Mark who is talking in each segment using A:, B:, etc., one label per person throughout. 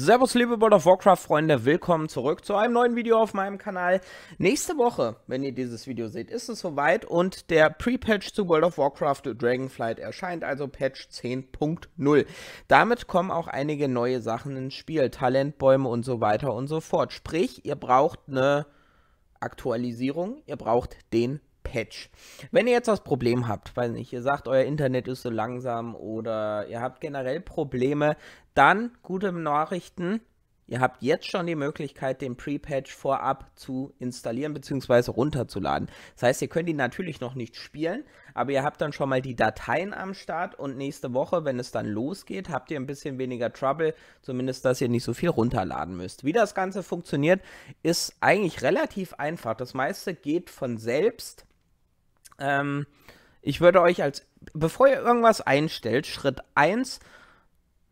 A: Servus liebe World of Warcraft Freunde, willkommen zurück zu einem neuen Video auf meinem Kanal. Nächste Woche, wenn ihr dieses Video seht, ist es soweit und der Pre-Patch zu World of Warcraft Dragonflight erscheint, also Patch 10.0. Damit kommen auch einige neue Sachen ins Spiel, Talentbäume und so weiter und so fort. Sprich, ihr braucht eine Aktualisierung, ihr braucht den Patch. Wenn ihr jetzt das Problem habt, weil nicht, ihr sagt, euer Internet ist so langsam oder ihr habt generell Probleme, dann gute Nachrichten. Ihr habt jetzt schon die Möglichkeit, den Pre-Patch vorab zu installieren bzw. runterzuladen. Das heißt, ihr könnt ihn natürlich noch nicht spielen, aber ihr habt dann schon mal die Dateien am Start und nächste Woche, wenn es dann losgeht, habt ihr ein bisschen weniger Trouble, zumindest, dass ihr nicht so viel runterladen müsst. Wie das Ganze funktioniert, ist eigentlich relativ einfach. Das meiste geht von selbst. Ähm, ich würde euch als, bevor ihr irgendwas einstellt, Schritt 1,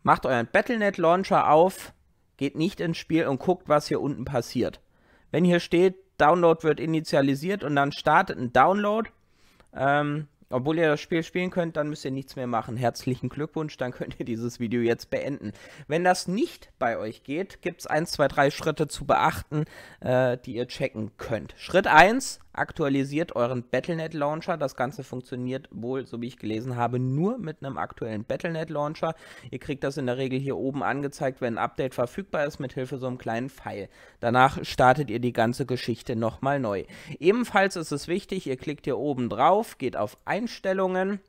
A: macht euren Battlenet Launcher auf, geht nicht ins Spiel und guckt, was hier unten passiert. Wenn hier steht, Download wird initialisiert und dann startet ein Download, ähm, obwohl ihr das Spiel spielen könnt, dann müsst ihr nichts mehr machen. Herzlichen Glückwunsch, dann könnt ihr dieses Video jetzt beenden. Wenn das nicht bei euch geht, gibt es 1, 2, 3 Schritte zu beachten, äh, die ihr checken könnt. Schritt 1, Aktualisiert euren Battlenet Launcher. Das Ganze funktioniert wohl, so wie ich gelesen habe, nur mit einem aktuellen Battlenet Launcher. Ihr kriegt das in der Regel hier oben angezeigt, wenn ein Update verfügbar ist, mit Hilfe so einem kleinen Pfeil. Danach startet ihr die ganze Geschichte nochmal neu. Ebenfalls ist es wichtig, ihr klickt hier oben drauf, geht auf Einstellungen,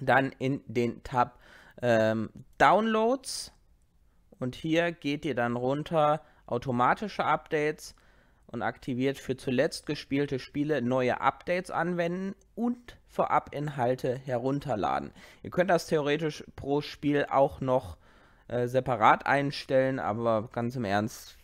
A: dann in den Tab ähm, Downloads und hier geht ihr dann runter automatische Updates und aktiviert für zuletzt gespielte Spiele neue Updates anwenden und Vorab-Inhalte herunterladen. Ihr könnt das theoretisch pro Spiel auch noch äh, separat einstellen, aber ganz im Ernst,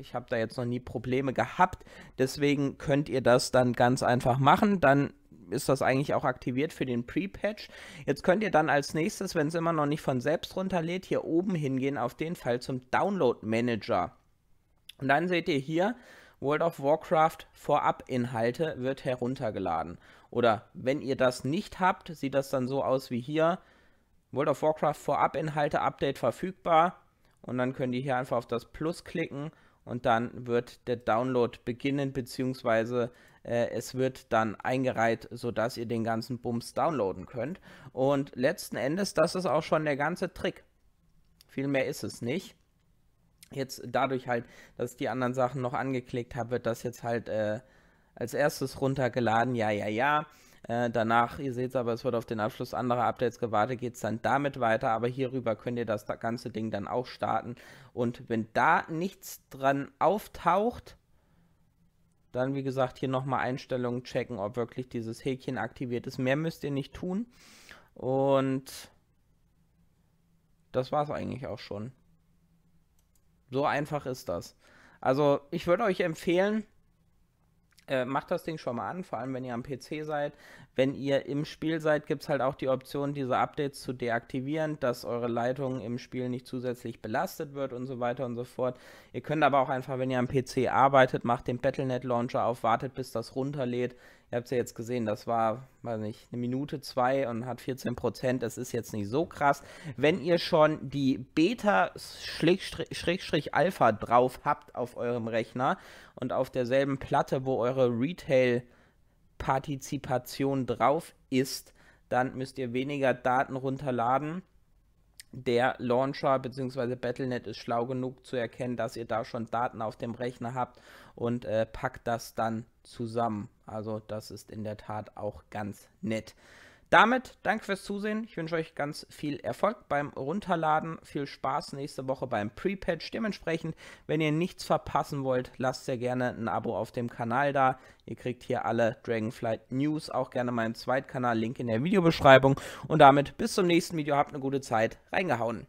A: ich habe da jetzt noch nie Probleme gehabt. Deswegen könnt ihr das dann ganz einfach machen. Dann ist das eigentlich auch aktiviert für den Pre-Patch. Jetzt könnt ihr dann als nächstes, wenn es immer noch nicht von selbst runterlädt, hier oben hingehen auf den Fall zum Download Manager. Und dann seht ihr hier, World of Warcraft Vorab-Inhalte wird heruntergeladen. Oder wenn ihr das nicht habt, sieht das dann so aus wie hier. World of Warcraft Vorab-Inhalte Update verfügbar. Und dann könnt ihr hier einfach auf das Plus klicken und dann wird der Download beginnen, beziehungsweise äh, es wird dann eingereiht, sodass ihr den ganzen Bums downloaden könnt. Und letzten Endes, das ist auch schon der ganze Trick. Viel mehr ist es nicht jetzt dadurch halt, dass ich die anderen Sachen noch angeklickt habe, wird das jetzt halt äh, als erstes runtergeladen. Ja, ja, ja. Äh, danach, ihr seht es aber, es wird auf den Abschluss anderer Updates gewartet, geht es dann damit weiter, aber hierüber könnt ihr das ganze Ding dann auch starten. Und wenn da nichts dran auftaucht, dann wie gesagt hier nochmal Einstellungen checken, ob wirklich dieses Häkchen aktiviert ist. Mehr müsst ihr nicht tun. Und das war es eigentlich auch schon. So einfach ist das. Also ich würde euch empfehlen, äh, macht das Ding schon mal an, vor allem wenn ihr am PC seid. Wenn ihr im Spiel seid, gibt es halt auch die Option, diese Updates zu deaktivieren, dass eure Leitung im Spiel nicht zusätzlich belastet wird und so weiter und so fort. Ihr könnt aber auch einfach, wenn ihr am PC arbeitet, macht den Battlenet Launcher auf, wartet bis das runterlädt. Ihr habt es ja jetzt gesehen, das war, weiß nicht, eine Minute, zwei und hat 14%. Das ist jetzt nicht so krass. Wenn ihr schon die Beta-Alpha drauf habt auf eurem Rechner und auf derselben Platte, wo eure Retail-Partizipation drauf ist, dann müsst ihr weniger Daten runterladen. Der Launcher bzw. Battlenet ist schlau genug zu erkennen, dass ihr da schon Daten auf dem Rechner habt und äh, packt das dann zusammen. Also das ist in der Tat auch ganz nett. Damit danke fürs Zusehen. Ich wünsche euch ganz viel Erfolg beim Runterladen. Viel Spaß nächste Woche beim Pre-Patch. Dementsprechend, wenn ihr nichts verpassen wollt, lasst sehr gerne ein Abo auf dem Kanal da. Ihr kriegt hier alle Dragonflight News, auch gerne meinen Zweitkanal, Link in der Videobeschreibung. Und damit bis zum nächsten Video. Habt eine gute Zeit. Reingehauen.